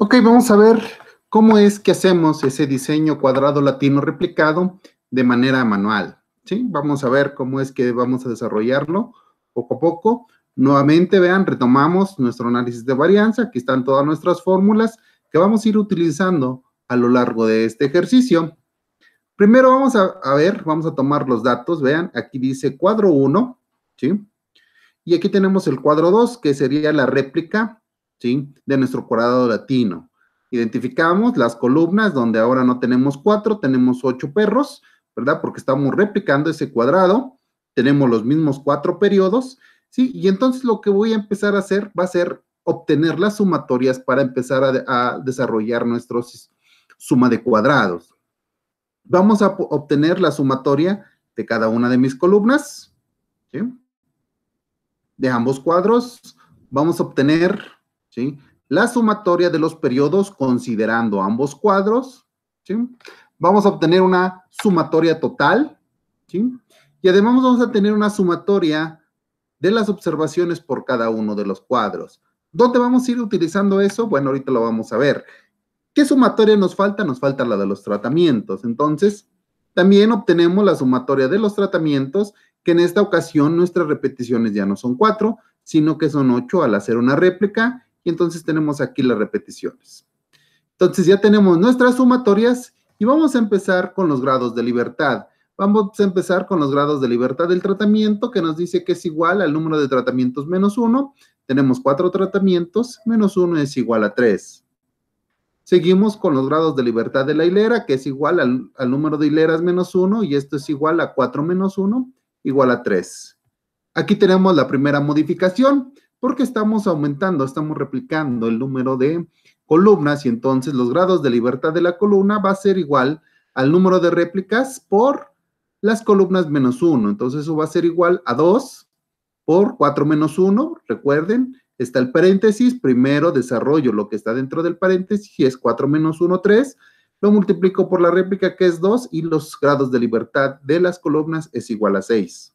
Ok, vamos a ver cómo es que hacemos ese diseño cuadrado latino replicado de manera manual. ¿sí? Vamos a ver cómo es que vamos a desarrollarlo poco a poco. Nuevamente, vean, retomamos nuestro análisis de varianza. Aquí están todas nuestras fórmulas que vamos a ir utilizando a lo largo de este ejercicio. Primero vamos a, ver, vamos a tomar los datos. Vean, aquí dice cuadro 1, ¿sí? Y aquí tenemos el cuadro 2, que sería la réplica ¿sí? De nuestro cuadrado latino. Identificamos las columnas donde ahora no tenemos cuatro, tenemos ocho perros, ¿verdad? Porque estamos replicando ese cuadrado, tenemos los mismos cuatro periodos, ¿sí? Y entonces lo que voy a empezar a hacer va a ser obtener las sumatorias para empezar a, desarrollar nuestra suma de cuadrados. Vamos a obtener la sumatoria de cada una de mis columnas, ¿sí? De ambos cuadros, vamos a obtener la sumatoria de los periodos considerando ambos cuadros, Vamos a obtener una sumatoria total, Y además vamos a tener una sumatoria de las observaciones por cada uno de los cuadros. ¿Dónde vamos a ir utilizando eso? Bueno, ahorita lo vamos a ver. ¿Qué sumatoria nos falta? Nos falta la de los tratamientos. Entonces, también obtenemos la sumatoria de los tratamientos, que en esta ocasión nuestras repeticiones ya no son cuatro, sino que son ocho al hacer una réplica entonces tenemos aquí las repeticiones. Entonces ya tenemos nuestras sumatorias y vamos a empezar con los grados de libertad. Vamos a empezar con los grados de libertad del tratamiento que nos dice que es igual al número de tratamientos menos 1. Tenemos cuatro tratamientos, menos uno es igual a 3. Seguimos con los grados de libertad de la hilera, que es igual al, número de hileras menos 1, y esto es igual a 4 menos 1, igual a 3. Aquí tenemos la primera modificación porque estamos aumentando, estamos replicando el número de columnas y entonces los grados de libertad de la columna va a ser igual al número de réplicas por las columnas menos 1. Entonces eso va a ser igual a 2 por 4 menos 1. Recuerden, está el paréntesis, primero desarrollo lo que está dentro del paréntesis y es 4 menos 1, 3. Lo multiplico por la réplica que es 2 y los grados de libertad de las columnas es igual a 6.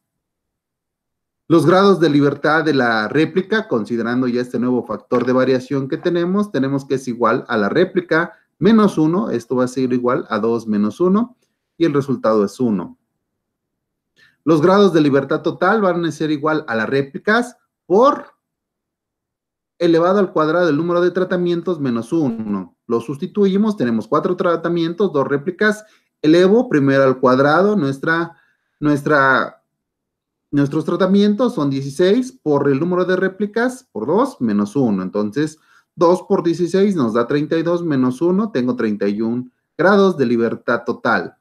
Los grados de libertad de la réplica, considerando ya este nuevo factor de variación que tenemos, tenemos que es igual a la réplica menos 1, esto va a ser igual a 2 menos 1, y el resultado es 1. Los grados de libertad total van a ser igual a las réplicas por elevado al cuadrado el número de tratamientos menos 1. Lo sustituimos, tenemos cuatro tratamientos, dos réplicas, elevo primero al cuadrado nuestra, nuestra Nuestros tratamientos son 16 por el número de réplicas por 2 menos 1. Entonces, 2 por 16 nos da 32 menos 1, tengo 31 grados de libertad total.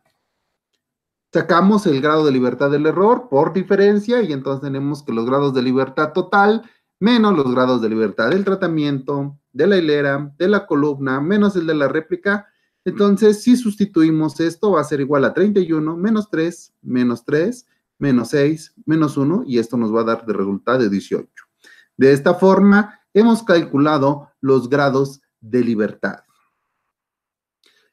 Sacamos el grado de libertad del error por diferencia y entonces tenemos que los grados de libertad total menos los grados de libertad del tratamiento, de la hilera, de la columna, menos el de la réplica. Entonces, si sustituimos esto, va a ser igual a 31 menos 3 menos 3 menos 6, menos 1 y esto nos va a dar de resultado de 18. De esta forma, hemos calculado los grados de libertad.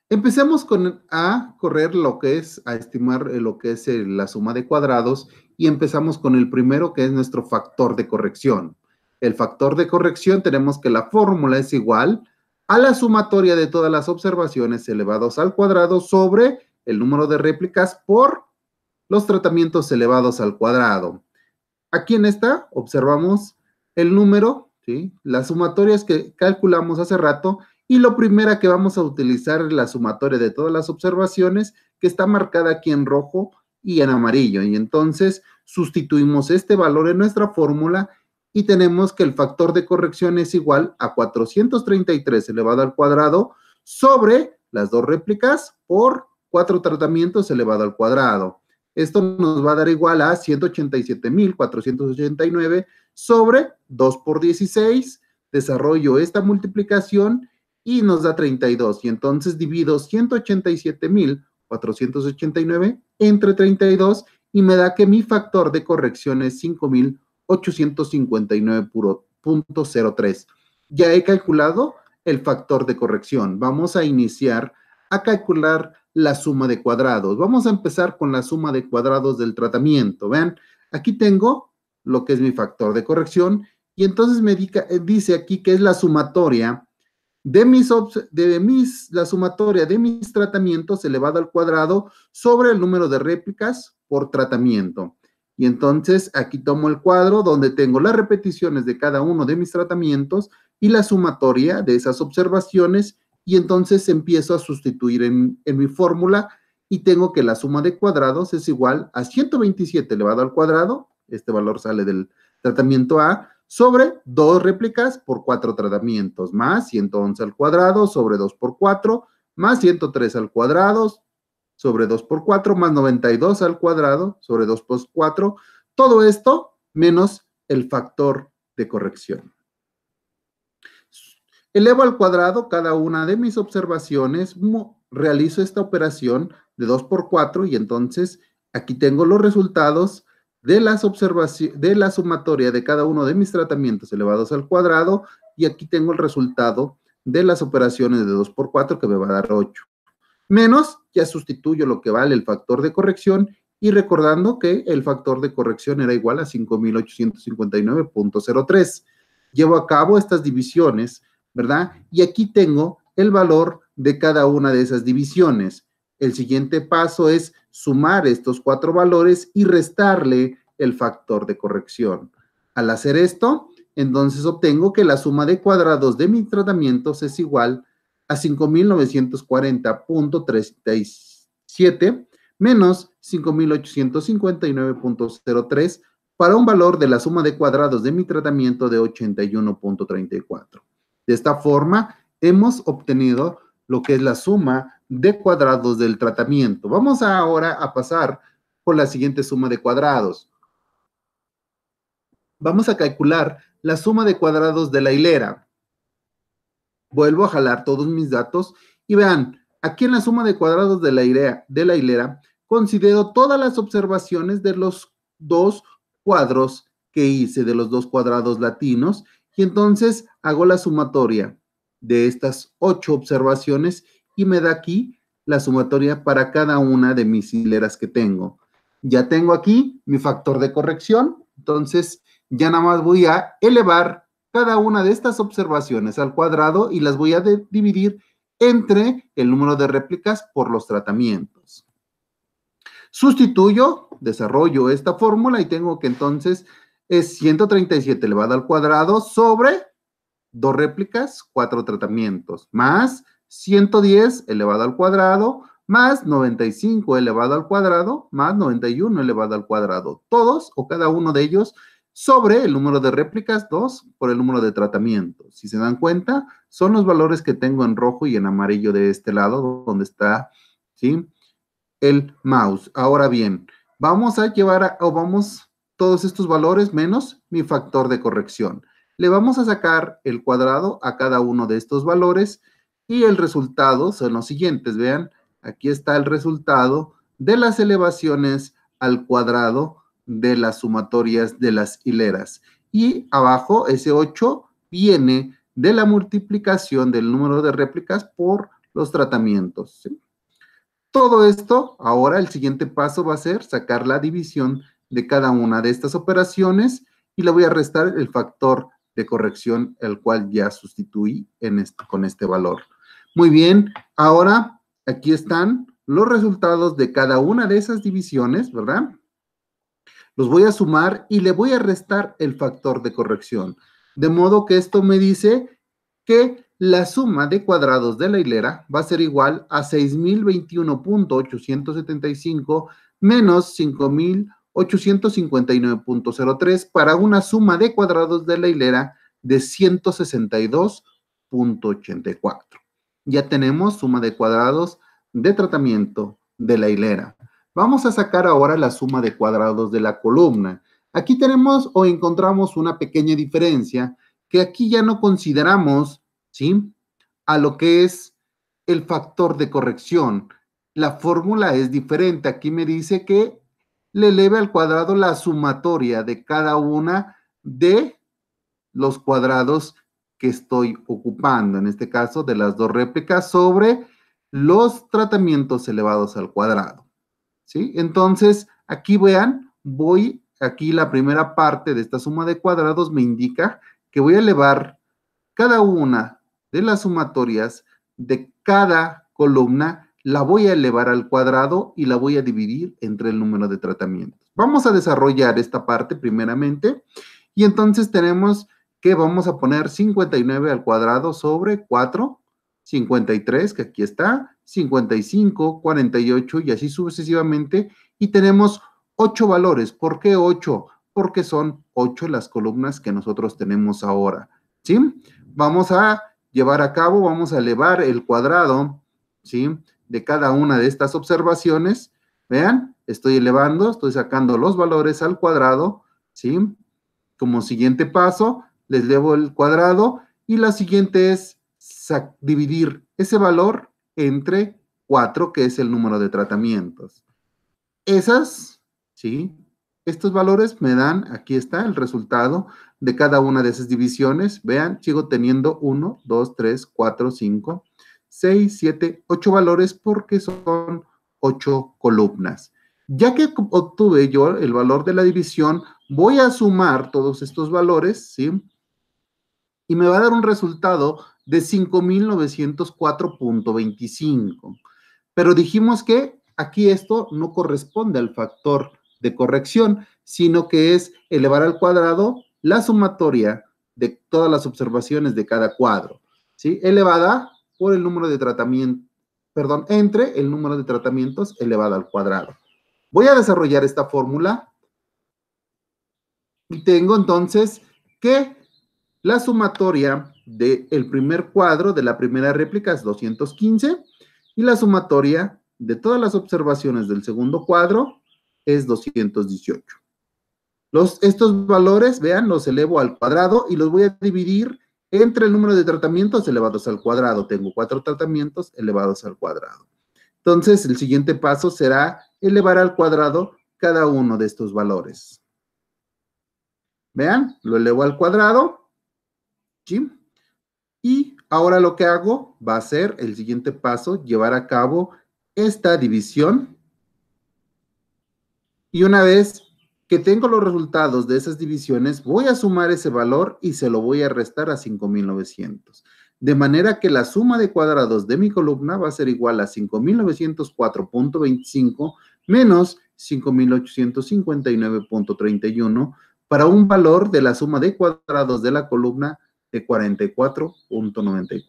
Empecemos con a correr lo que es, a estimar eh, lo que es eh, la suma de cuadrados y empezamos con el primero que es nuestro factor de corrección. El factor de corrección tenemos que la fórmula es igual a la sumatoria de todas las observaciones elevados al cuadrado sobre el número de réplicas por los tratamientos elevados al cuadrado. Aquí en esta observamos el número, las sumatorias que calculamos hace rato y lo primero que vamos a utilizar es la sumatoria de todas las observaciones que está marcada aquí en rojo y en amarillo. Y entonces sustituimos este valor en nuestra fórmula y tenemos que el factor de corrección es igual a 433 elevado al cuadrado sobre las dos réplicas por cuatro tratamientos elevado al cuadrado. Esto nos va a dar igual a 187.489 sobre 2 por 16. Desarrollo esta multiplicación y nos da 32. Y entonces divido 187.489 entre 32 y me da que mi factor de corrección es 5.859.03. Ya he calculado el factor de corrección. Vamos a iniciar a calcular la suma de cuadrados. Vamos a empezar con la suma de cuadrados del tratamiento. Vean, aquí tengo lo que es mi factor de corrección y entonces me eh, dice aquí que es la sumatoria de mis, de mis, la sumatoria de mis tratamientos elevado al cuadrado sobre el número de réplicas por tratamiento. Y entonces aquí tomo el cuadro donde tengo las repeticiones de cada uno de mis tratamientos y la sumatoria de esas observaciones y entonces empiezo a sustituir en, mi fórmula y tengo que la suma de cuadrados es igual a 127 elevado al cuadrado, este valor sale del tratamiento A, sobre dos réplicas por cuatro tratamientos, más 111 al cuadrado sobre 2 por 4, más 103 al cuadrado sobre 2 por 4, más 92 al cuadrado sobre 2 por 4, todo esto menos el factor de corrección. Elevo al cuadrado cada una de mis observaciones, realizo esta operación de 2 por 4 y entonces aquí tengo los resultados de, las de la sumatoria de cada uno de mis tratamientos elevados al cuadrado y aquí tengo el resultado de las operaciones de 2 por 4 que me va a dar 8. Menos, ya sustituyo lo que vale el factor de corrección y recordando que el factor de corrección era igual a 5.859.03. Llevo a cabo estas divisiones ¿verdad? Y aquí tengo el valor de cada una de esas divisiones. El siguiente paso es sumar estos cuatro valores y restarle el factor de corrección. Al hacer esto, entonces obtengo que la suma de cuadrados de mis tratamientos es igual a 5.940.37 menos 5.859.03 para un valor de la suma de cuadrados de mi tratamiento de 81.34. De esta forma, hemos obtenido lo que es la suma de cuadrados del tratamiento. Vamos ahora a pasar por la siguiente suma de cuadrados. Vamos a calcular la suma de cuadrados de la hilera. Vuelvo a jalar todos mis datos y vean, aquí en la suma de cuadrados de la hilera, de la hilera considero todas las observaciones de los dos cuadros que hice, de los dos cuadrados latinos, y entonces hago la sumatoria de estas ocho observaciones y me da aquí la sumatoria para cada una de mis hileras que tengo. Ya tengo aquí mi factor de corrección, entonces ya nada más voy a elevar cada una de estas observaciones al cuadrado y las voy a dividir entre el número de réplicas por los tratamientos. Sustituyo, desarrollo esta fórmula y tengo que entonces es 137 elevado al cuadrado sobre dos réplicas, cuatro tratamientos, más 110 elevado al cuadrado, más 95 elevado al cuadrado, más 91 elevado al cuadrado. Todos o cada uno de ellos sobre el número de réplicas, 2 por el número de tratamientos. Si se dan cuenta, son los valores que tengo en rojo y en amarillo de este lado, donde está ¿sí? el mouse. Ahora bien, vamos a llevar o vamos todos estos valores menos mi factor de corrección. Le vamos a sacar el cuadrado a cada uno de estos valores y el resultado son los siguientes. Vean, aquí está el resultado de las elevaciones al cuadrado de las sumatorias de las hileras. Y abajo, ese 8 viene de la multiplicación del número de réplicas por los tratamientos. Todo esto, ahora el siguiente paso va a ser sacar la división de cada una de estas operaciones y le voy a restar el factor de corrección, el cual ya sustituí en con este valor. Muy bien, ahora aquí están los resultados de cada una de esas divisiones, ¿verdad? Los voy a sumar y le voy a restar el factor de corrección. De modo que esto me dice que la suma de cuadrados de la hilera va a ser igual a 6.021.875 menos 5.000. 859.03 para una suma de cuadrados de la hilera de 162.84. Ya tenemos suma de cuadrados de tratamiento de la hilera. Vamos a sacar ahora la suma de cuadrados de la columna. Aquí tenemos o encontramos una pequeña diferencia que aquí ya no consideramos, ¿sí? A lo que es el factor de corrección. La fórmula es diferente. Aquí me dice que le eleve al cuadrado la sumatoria de cada una de los cuadrados que estoy ocupando, en este caso de las dos réplicas, sobre los tratamientos elevados al cuadrado. ¿sí? Entonces, aquí vean, voy, aquí la primera parte de esta suma de cuadrados me indica que voy a elevar cada una de las sumatorias de cada columna la voy a elevar al cuadrado y la voy a dividir entre el número de tratamientos. Vamos a desarrollar esta parte primeramente y entonces tenemos que vamos a poner 59 al cuadrado sobre 4, 53, que aquí está, 55, 48 y así sucesivamente. Y tenemos 8 valores. ¿Por qué 8? Porque son 8 las columnas que nosotros tenemos ahora. ¿Sí? Vamos a llevar a cabo, vamos a elevar el cuadrado, ¿sí? de cada una de estas observaciones, vean, estoy elevando, estoy sacando los valores al cuadrado, ¿sí? Como siguiente paso, les debo el cuadrado y la siguiente es dividir ese valor entre 4, que es el número de tratamientos. Esas, ¿sí? Estos valores me dan, aquí está el resultado de cada una de esas divisiones. Vean, sigo teniendo 1, 2, 3, 4, 5, 6, 7, 8 valores porque son 8 columnas. Ya que obtuve yo el valor de la división, voy a sumar todos estos valores, ¿sí? Y me va a dar un resultado de 5.904.25. Pero dijimos que aquí esto no corresponde al factor de corrección, sino que es elevar al cuadrado la sumatoria de todas las observaciones de cada cuadro, ¿sí? Elevada por el número de tratamientos, perdón, entre el número de tratamientos elevado al cuadrado. Voy a desarrollar esta fórmula y tengo entonces que la sumatoria del el primer cuadro de la primera réplica es 215 y la sumatoria de todas las observaciones del segundo cuadro es 218. Los, estos valores, vean, los elevo al cuadrado y los voy a dividir entre el número de tratamientos elevados al cuadrado. Tengo cuatro tratamientos elevados al cuadrado. Entonces, el siguiente paso será elevar al cuadrado cada uno de estos valores. Vean, lo elevo al cuadrado. ¿sí? Y ahora lo que hago va a ser el siguiente paso, llevar a cabo esta división. Y una vez que tengo los resultados de esas divisiones, voy a sumar ese valor y se lo voy a restar a 5,900. De manera que la suma de cuadrados de mi columna va a ser igual a 5,904.25 menos 5,859.31 para un valor de la suma de cuadrados de la columna de 44.94.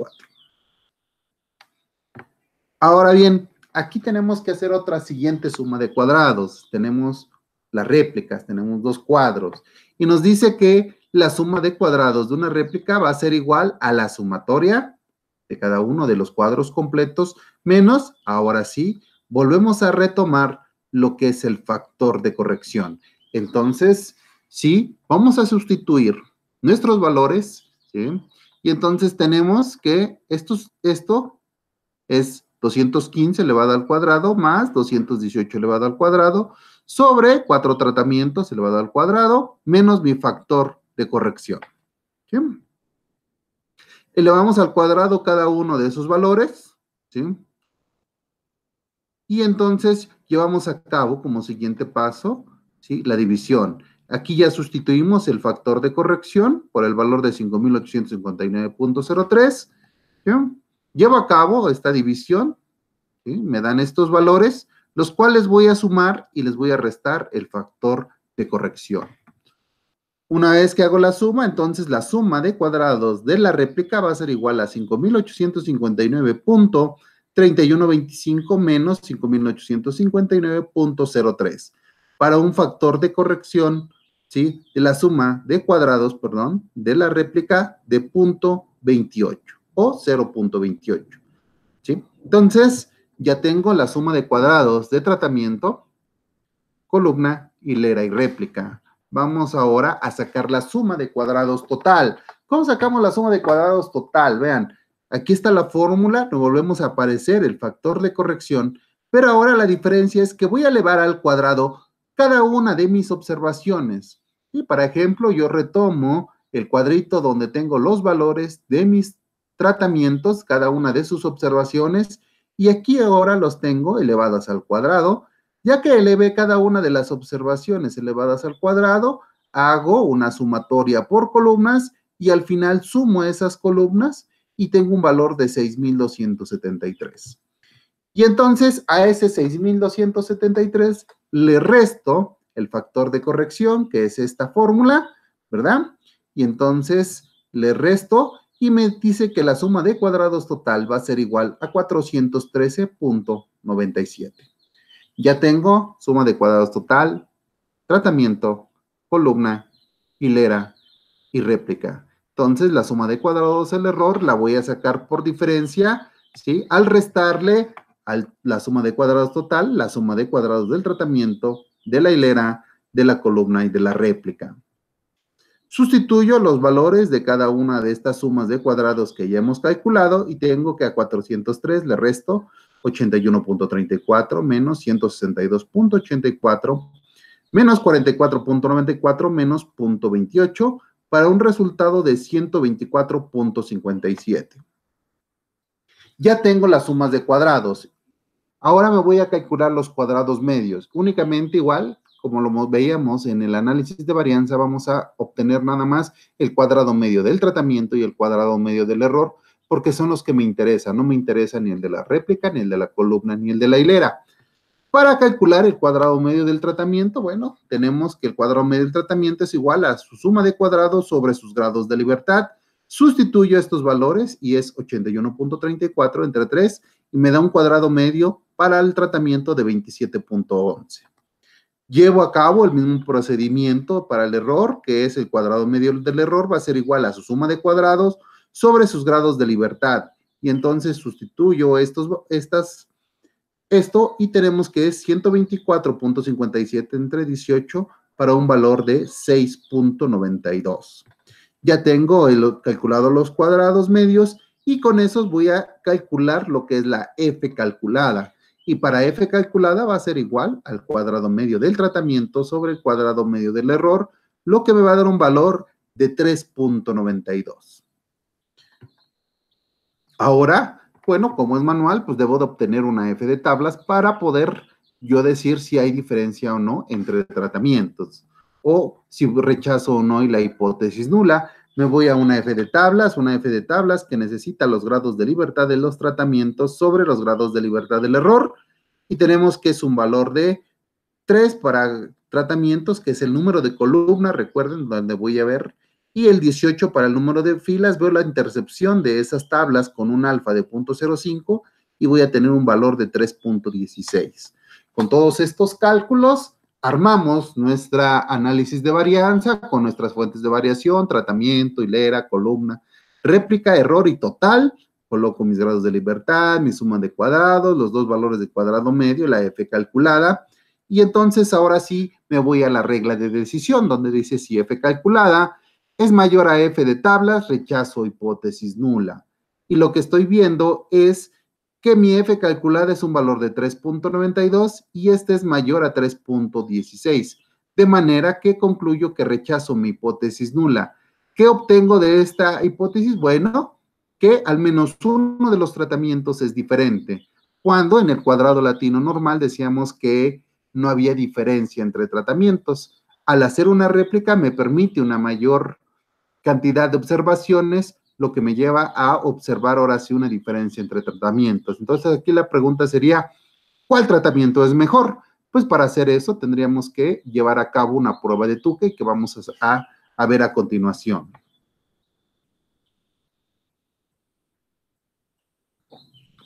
Ahora bien, aquí tenemos que hacer otra siguiente suma de cuadrados. Tenemos las réplicas, tenemos dos cuadros, y nos dice que la suma de cuadrados de una réplica va a ser igual a la sumatoria de cada uno de los cuadros completos, menos, ahora sí, volvemos a retomar lo que es el factor de corrección. Entonces, sí, vamos a sustituir nuestros valores, Y entonces tenemos que esto es 215 elevado al cuadrado más 218 elevado al cuadrado sobre cuatro tratamientos elevado al cuadrado menos mi factor de corrección. ¿sí? Elevamos al cuadrado cada uno de esos valores. ¿sí? Y entonces llevamos a cabo como siguiente paso ¿sí? la división. Aquí ya sustituimos el factor de corrección por el valor de 5.859.03. ¿sí? Llevo a cabo esta división, ¿sí? me dan estos valores los cuales voy a sumar y les voy a restar el factor de corrección. Una vez que hago la suma, entonces la suma de cuadrados de la réplica va a ser igual a 5.859.3125 menos 5.859.03 para un factor de corrección, ¿sí? De la suma de cuadrados, perdón, de la réplica de punto 28 o 0.28, ¿sí? Entonces, ya tengo la suma de cuadrados de tratamiento, columna, hilera y réplica. Vamos ahora a sacar la suma de cuadrados total. ¿Cómo sacamos la suma de cuadrados total? Vean, aquí está la fórmula, nos volvemos a aparecer el factor de corrección, pero ahora la diferencia es que voy a elevar al cuadrado cada una de mis observaciones. Y para ejemplo, yo retomo el cuadrito donde tengo los valores de mis tratamientos, cada una de sus observaciones, y aquí ahora los tengo elevadas al cuadrado, ya que elevé cada una de las observaciones elevadas al cuadrado, hago una sumatoria por columnas y al final sumo esas columnas y tengo un valor de 6,273. Y entonces a ese 6,273 le resto el factor de corrección, que es esta fórmula, ¿verdad? Y entonces le resto y me dice que la suma de cuadrados total va a ser igual a 413.97. Ya tengo suma de cuadrados total, tratamiento, columna, hilera y réplica. Entonces, la suma de cuadrados, el error, la voy a sacar por diferencia, ¿sí? Al restarle a la suma de cuadrados total, la suma de cuadrados del tratamiento, de la hilera, de la columna y de la réplica. Sustituyo los valores de cada una de estas sumas de cuadrados que ya hemos calculado y tengo que a 403 le resto 81.34 menos 162.84 menos 44.94 menos 0.28 para un resultado de 124.57. Ya tengo las sumas de cuadrados. Ahora me voy a calcular los cuadrados medios. Únicamente igual como lo veíamos en el análisis de varianza, vamos a obtener nada más el cuadrado medio del tratamiento y el cuadrado medio del error, porque son los que me interesan. No me interesa ni el de la réplica, ni el de la columna, ni el de la hilera. Para calcular el cuadrado medio del tratamiento, bueno, tenemos que el cuadrado medio del tratamiento es igual a su suma de cuadrados sobre sus grados de libertad. Sustituyo estos valores y es 81.34 entre 3 y me da un cuadrado medio para el tratamiento de 27.11 llevo a cabo el mismo procedimiento para el error, que es el cuadrado medio del error va a ser igual a su suma de cuadrados sobre sus grados de libertad. Y entonces sustituyo estos, estas, esto y tenemos que es 124.57 entre 18 para un valor de 6.92. Ya tengo el, calculado los cuadrados medios y con esos voy a calcular lo que es la F calculada y para f calculada va a ser igual al cuadrado medio del tratamiento sobre el cuadrado medio del error, lo que me va a dar un valor de 3.92. Ahora, bueno, como es manual, pues debo de obtener una f de tablas para poder yo decir si hay diferencia o no entre tratamientos o si rechazo o no y la hipótesis nula. Me voy a una F de tablas, una F de tablas que necesita los grados de libertad de los tratamientos sobre los grados de libertad del error. Y tenemos que es un valor de 3 para tratamientos, que es el número de columnas, recuerden donde voy a ver. Y el 18 para el número de filas, veo la intercepción de esas tablas con un alfa de 0.05 y voy a tener un valor de 3.16. Con todos estos cálculos, armamos nuestra análisis de varianza con nuestras fuentes de variación, tratamiento, hilera, columna, réplica, error y total. Coloco mis grados de libertad, mi suma de cuadrados, los dos valores de cuadrado medio, la F calculada. Y entonces ahora sí me voy a la regla de decisión, donde dice si F calculada es mayor a F de tablas, rechazo hipótesis nula. Y lo que estoy viendo es que mi F calculada es un valor de 3.92 y este es mayor a 3.16. De manera que concluyo que rechazo mi hipótesis nula. ¿Qué obtengo de esta hipótesis? Bueno, que al menos uno de los tratamientos es diferente, cuando en el cuadrado latino normal decíamos que no había diferencia entre tratamientos. Al hacer una réplica me permite una mayor cantidad de observaciones lo que me lleva a observar ahora sí una diferencia entre tratamientos. Entonces aquí la pregunta sería, ¿cuál tratamiento es mejor? Pues para hacer eso tendríamos que llevar a cabo una prueba de Tuque que vamos a, ver a continuación.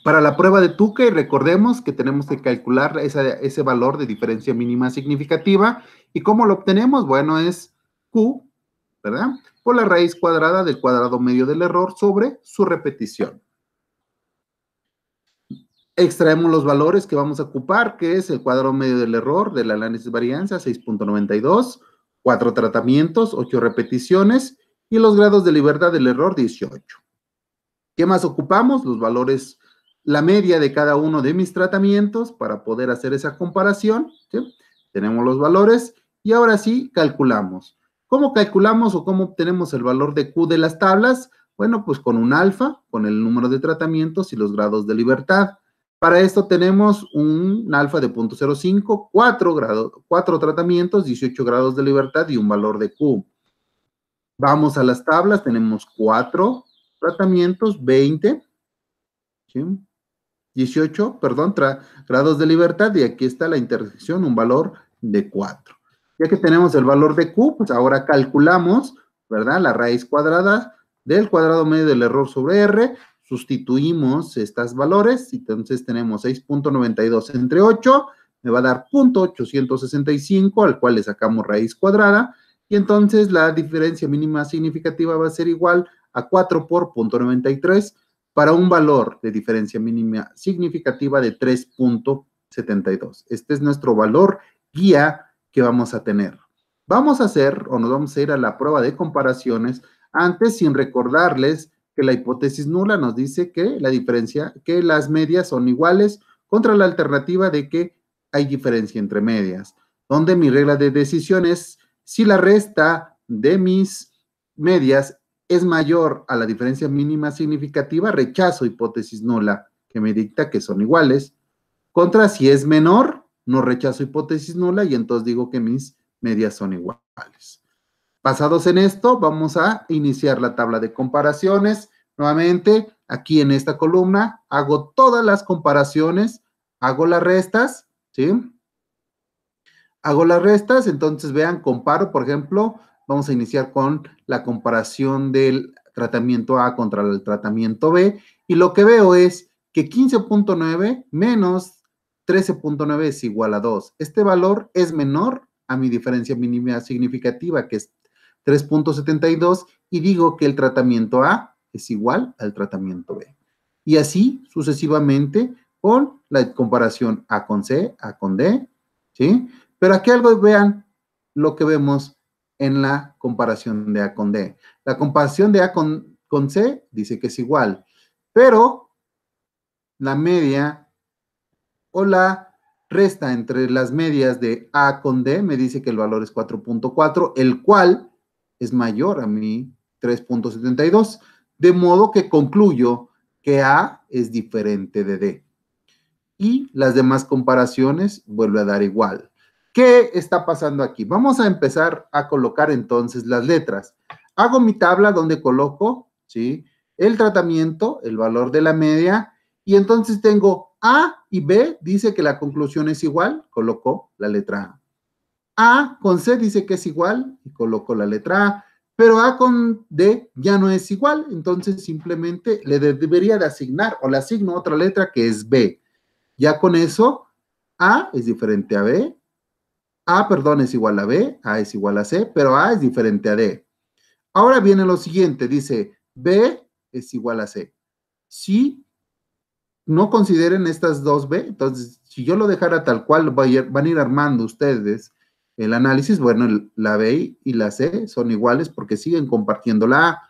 Para la prueba de Tuque, recordemos que tenemos que calcular ese valor de diferencia mínima significativa. ¿Y cómo lo obtenemos? Bueno, es Q ¿verdad? Por la raíz cuadrada del cuadrado medio del error sobre su repetición. Extraemos los valores que vamos a ocupar, que es el cuadrado medio del error del análisis de varianza 6.92, cuatro tratamientos, ocho repeticiones y los grados de libertad del error 18. ¿Qué más ocupamos? Los valores, la media de cada uno de mis tratamientos para poder hacer esa comparación. Tenemos los valores y ahora sí calculamos. ¿Cómo calculamos o cómo obtenemos el valor de Q de las tablas? Bueno, pues con un alfa, con el número de tratamientos y los grados de libertad. Para esto tenemos un alfa de 0.05, 4, 4 tratamientos, 18 grados de libertad y un valor de Q. Vamos a las tablas, tenemos cuatro tratamientos, 20, 18, perdón, grados de libertad y aquí está la intersección, un valor de 4. Ya que tenemos el valor de Q, pues ahora calculamos, ¿verdad? La raíz cuadrada del cuadrado medio del error sobre R, sustituimos estos valores, y entonces tenemos 6.92 entre 8, me va a dar .865, al cual le sacamos raíz cuadrada, y entonces la diferencia mínima significativa va a ser igual a 4 por 0.93 para un valor de diferencia mínima significativa de 3.72. Este es nuestro valor guía vamos a tener. Vamos a hacer o nos vamos a ir a la prueba de comparaciones antes sin recordarles que la hipótesis nula nos dice que la diferencia, que las medias son iguales contra la alternativa de que hay diferencia entre medias, donde mi regla de decisión es si la resta de mis medias es mayor a la diferencia mínima significativa, rechazo hipótesis nula, que me dicta que son iguales, contra si es menor, no rechazo hipótesis nula y entonces digo que mis medias son iguales. Basados en esto, vamos a iniciar la tabla de comparaciones. Nuevamente, aquí en esta columna hago todas las comparaciones, hago las restas, ¿sí? Hago las restas, entonces vean, comparo, por ejemplo, vamos a iniciar con la comparación del tratamiento A contra el tratamiento B y lo que veo es que 15.9 menos 13.9 es igual a 2. Este valor es menor a mi diferencia mínima significativa, que es 3.72, y digo que el tratamiento A es igual al tratamiento B. Y así sucesivamente con la comparación A con C, A con D, ¿sí? Pero aquí algo vean lo que vemos en la comparación de A con D. La comparación de A con, con C dice que es igual, pero la media o la resta entre las medias de A con D, me dice que el valor es 4.4, el cual es mayor a mí, 3.72, de modo que concluyo que A es diferente de D. Y las demás comparaciones vuelve a dar igual. ¿Qué está pasando aquí? Vamos a empezar a colocar entonces las letras. Hago mi tabla donde coloco, ¿sí? El tratamiento, el valor de la media, y entonces tengo a y B dice que la conclusión es igual, colocó la letra A. A con C dice que es igual y colocó la letra A, pero A con D ya no es igual, entonces simplemente le debería de asignar o le asigno otra letra que es B. Ya con eso, A es diferente a B, A, perdón, es igual a B, A es igual a C, pero A es diferente a D. Ahora viene lo siguiente, dice B es igual a C. Si no consideren estas dos B. Entonces, si yo lo dejara tal cual, van a ir armando ustedes el análisis. Bueno, la B y la C son iguales porque siguen compartiendo la A.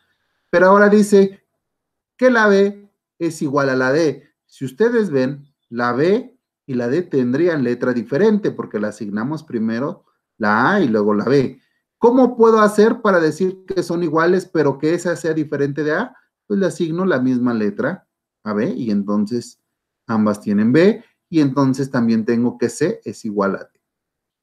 Pero ahora dice que la B es igual a la D. Si ustedes ven, la B y la D tendrían letra diferente porque la asignamos primero la A y luego la B. ¿Cómo puedo hacer para decir que son iguales pero que esa sea diferente de A? Pues le asigno la misma letra a B y entonces ambas tienen B y entonces también tengo que C es igual a D.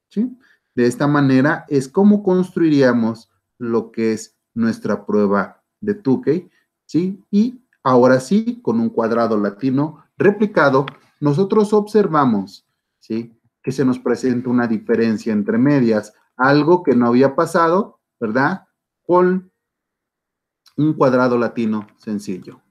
¿sí? De esta manera es como construiríamos lo que es nuestra prueba de Tukey, ¿sí? Y ahora sí, con un cuadrado latino replicado, nosotros observamos, ¿sí? Que se nos presenta una diferencia entre medias, algo que no había pasado, ¿verdad? Con un cuadrado latino sencillo.